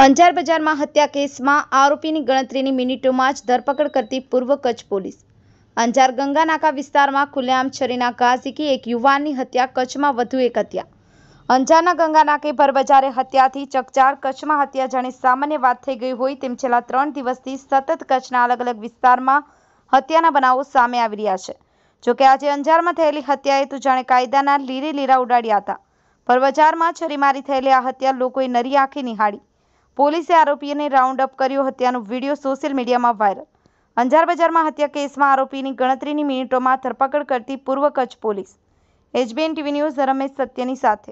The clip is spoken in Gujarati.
અંજાર બજારમાં હત્યા કેસમાં આરોપીની ગણતરીની મિનિટોમાં જ ધરપકડ કરતી પૂર્વ કચ્છ પોલીસ અંજાર ગંગાનાકા વિસ્તારમાં ખુલ્લેઆમ છરીના ઘા ઝીકી એક યુવાનની હત્યા કચ્છમાં વધુ એક હત્યા અંજારના ગંગાનાકે ભરબજારે હત્યાથી ચકચાર કચ્છમાં હત્યા જાણે સામાન્ય વાત થઈ ગઈ હોય તેમ છેલ્લા ત્રણ દિવસથી સતત કચ્છના અલગ અલગ વિસ્તારમાં હત્યાના બનાવો સામે આવી રહ્યા છે જોકે આજે અંજારમાં થયેલી હત્યાએ તો જાણે કાયદાના લીરે લીરા ઉડાડ્યા હતા ભરબજારમાં છરીમારી થયેલી આ હત્યા લોકોએ નરી આંખે નિહાળી પોલીસે આરોપીને રાઉન્ડ અપ કર્યો હત્યાનો વિડીયો સોશિયલ મીડિયામાં વાયરલ અંજાર બજારમાં હત્યા કેસમાં આરોપીની ગણતરીની મિનિટોમાં ધરપકડ કરતી પૂર્વ Kutch police HBN TV news Ramesh સત્યની સાથે